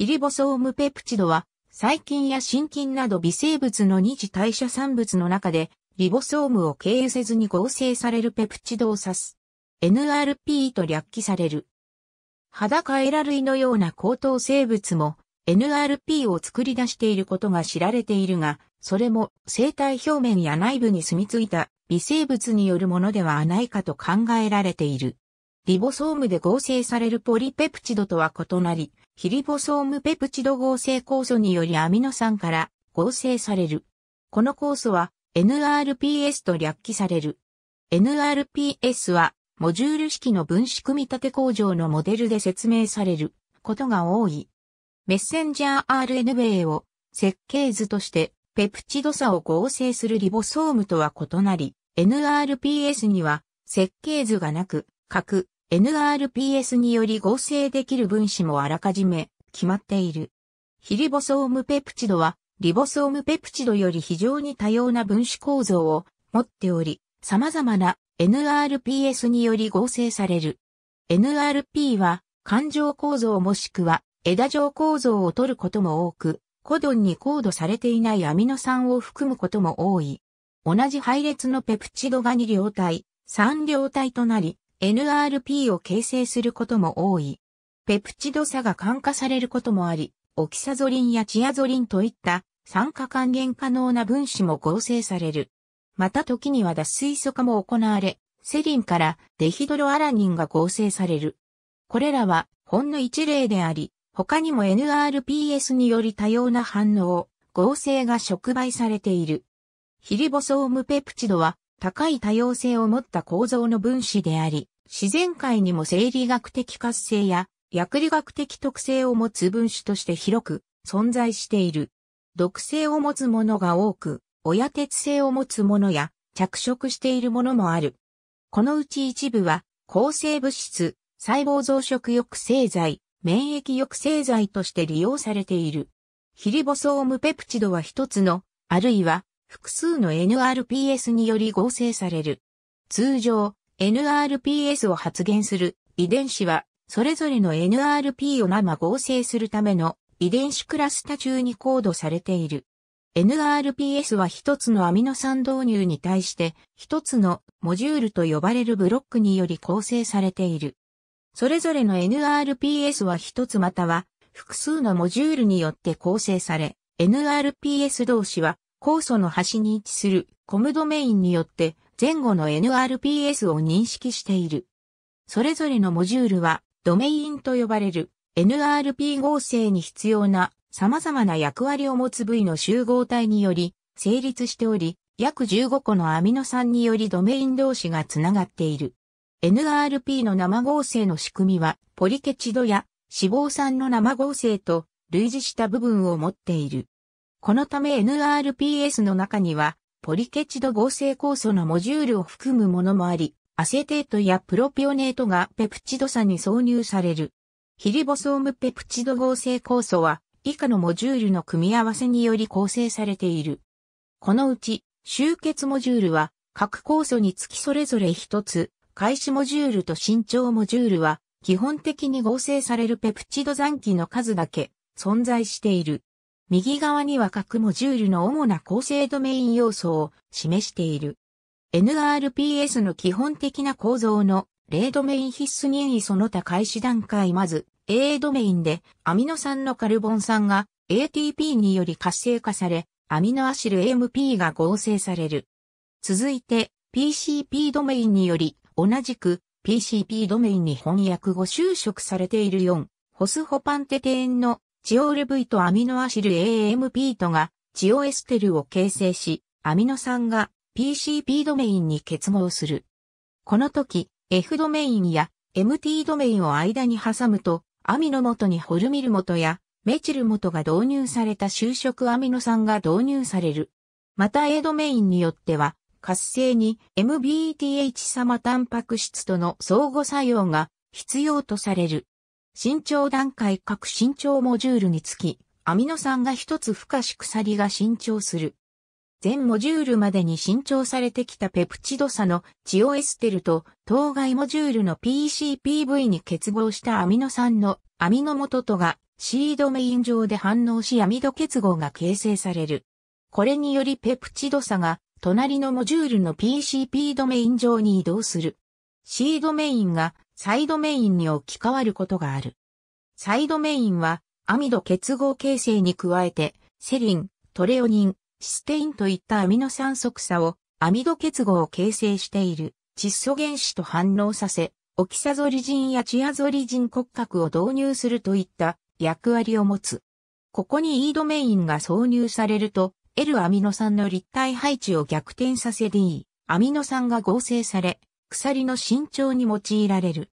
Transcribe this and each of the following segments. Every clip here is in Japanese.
ヒリボソームペプチドは、細菌や真菌など微生物の二次代謝産物の中で、リボソームを経由せずに合成されるペプチドを指す。NRP と略記される。裸エラ類のような高等生物も NRP を作り出していることが知られているが、それも生体表面や内部に住み着いた微生物によるものではないかと考えられている。リボソームで合成されるポリペプチドとは異なり、ヒリボソームペプチド合成酵素によりアミノ酸から合成される。この酵素は NRPS と略記される。NRPS はモジュール式の分子組み立て工場のモデルで説明されることが多い。メッセンジャー RN a を設計図としてペプチド差を合成するリボソームとは異なり、NRPS には設計図がなく、核、NRPS により合成できる分子もあらかじめ決まっている。ヒリボソームペプチドは、リボソームペプチドより非常に多様な分子構造を持っており、様々な NRPS により合成される。NRP は、環状構造もしくは枝状構造を取ることも多く、コドンにコードされていないアミノ酸を含むことも多い。同じ配列のペプチドが2両体、3両体となり、NRP を形成することも多い。ペプチド差が感化されることもあり、オキサゾリンやチアゾリンといった酸化還元可能な分子も合成される。また時には脱水素化も行われ、セリンからデヒドロアラニンが合成される。これらはほんの一例であり、他にも NRPS により多様な反応、合成が触媒されている。ヒリボソームペプチドは高い多様性を持った構造の分子であり、自然界にも生理学的活性や薬理学的特性を持つ分子として広く存在している。毒性を持つものが多く、親鉄性を持つものや着色しているものもある。このうち一部は、抗生物質、細胞増殖抑制剤、免疫抑制剤として利用されている。ヒリボソームペプチドは一つの、あるいは複数の NRPS により合成される。通常、NRPS を発現する遺伝子は、それぞれの NRP を生合成するための遺伝子クラスタ中にコードされている。NRPS は一つのアミノ酸導入に対して一つのモジュールと呼ばれるブロックにより構成されている。それぞれの NRPS は一つまたは複数のモジュールによって構成され、NRPS 同士は酵素の端に位置するコムドメインによって前後の NRPS を認識している。それぞれのモジュールはドメインと呼ばれる NRP 合成に必要な様々な役割を持つ部位の集合体により成立しており、約15個のアミノ酸によりドメイン同士がつながっている。NRP の生合成の仕組みは、ポリケチドや脂肪酸の生合成と類似した部分を持っている。このため NRPS の中には、ポリケチド合成酵素のモジュールを含むものもあり、アセテートやプロピオネートがペプチド差に挿入される。ヒリボソームペプチド合成酵素は以下のモジュールの組み合わせにより構成されている。このうち集結モジュールは各酵素につきそれぞれ一つ、開始モジュールと伸長モジュールは基本的に合成されるペプチド残機の数だけ存在している。右側には各モジュールの主な構成ドメイン要素を示している。NRPS の基本的な構造の例ドメイン必須任意その他開始段階まず A ドメインでアミノ酸のカルボン酸が ATP により活性化され、アミノアシル AMP が合成される。続いて PCP ドメインにより同じく PCP ドメインに翻訳後修飾されている4、ホスホパンテテンのチオール V とアミノアシル AMP とがチオエステルを形成し、アミノ酸が PCP ドメインに結合する。この時、F ドメインや MT ドメインを間に挟むと、アミノ元にホルミル元やメチル元が導入された就職アミノ酸が導入される。また A ドメインによっては、活性に MBTH 様タンパク質との相互作用が必要とされる。伸長段階各伸長モジュールにつき、アミノ酸が一つ付加し鎖が伸長する。全モジュールまでに伸長されてきたペプチド差のチオエステルと当該モジュールの PCPV に結合したアミノ酸のアミノ元とがシードメイン上で反応しアミド結合が形成される。これによりペプチド差が隣のモジュールの PCP ドメイン上に移動する。C ドメインがサイドメインに置き換わることがある。サイドメインは、アミド結合形成に加えて、セリン、トレオニン、システインといったアミノ酸即鎖をアミド結合を形成している窒素原子と反応させ、オキサゾリジンやチアゾリジン骨格を導入するといった役割を持つ。ここに E ドメインが挿入されると、L アミノ酸の立体配置を逆転させ D アミノ酸が合成され、鎖の慎重に用いられる。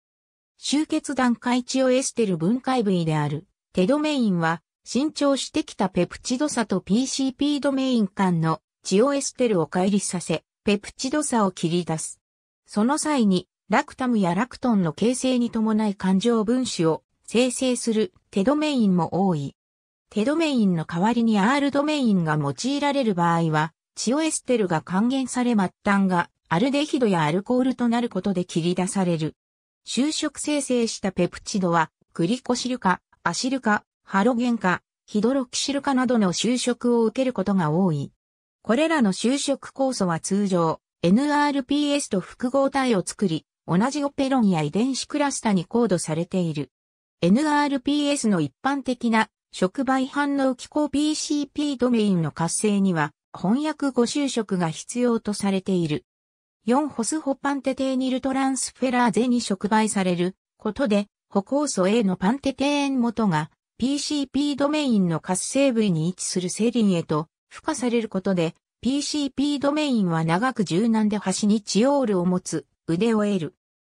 集結段階チオエステル分解部位であるテドメインは、伸長してきたペプチドサと PCP ドメイン間のチオエステルを乖離させ、ペプチドサを切り出す。その際に、ラクタムやラクトンの形成に伴い感情分子を生成するテドメインも多い。テドメインの代わりに R ドメインが用いられる場合は、チオエステルが還元され末端がアルデヒドやアルコールとなることで切り出される。就職生成したペプチドは、グリコシル化、アシル化、ハロゲン化、ヒドロキシル化などの就職を受けることが多い。これらの就職酵素は通常、NRPS と複合体を作り、同じオペロンや遺伝子クラスタにコードされている。NRPS の一般的な触媒反応機構 PCP ドメインの活性には翻訳後就職が必要とされている。4ホスホパンテテーニルトランスフェラーゼに触媒されることで、歩酵素 A のパンテテーン元が PCP ドメインの活性部位に位置するセリンへと付加されることで、PCP ドメインは長く柔軟で端にチオールを持つ腕を得る。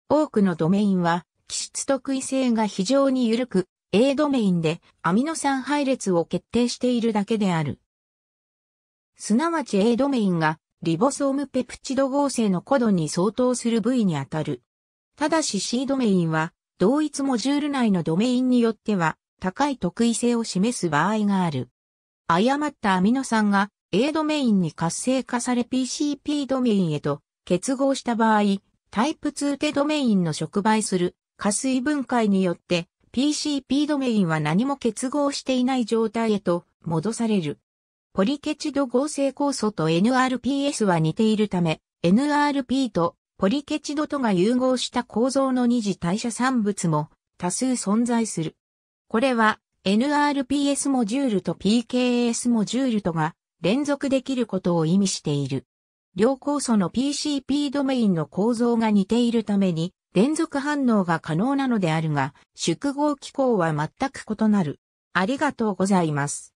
多くのドメインは気質特異性が非常に緩く、A ドメインでアミノ酸配列を決定しているだけである。すなわち A ドメインがリボソームペプチド合成のコドに相当する部位にあたる。ただし C ドメインは、同一モジュール内のドメインによっては、高い特異性を示す場合がある。誤ったアミノ酸が A ドメインに活性化され PCP ドメインへと結合した場合、タイプ2手ドメインの触媒する加水分解によって PCP ドメインは何も結合していない状態へと戻される。ポリケチド合成酵素と NRPS は似ているため、NRP とポリケチドとが融合した構造の二次代謝産物も多数存在する。これは NRPS モジュールと PKS モジュールとが連続できることを意味している。両酵素の PCP ドメインの構造が似ているために連続反応が可能なのであるが、縮合機構は全く異なる。ありがとうございます。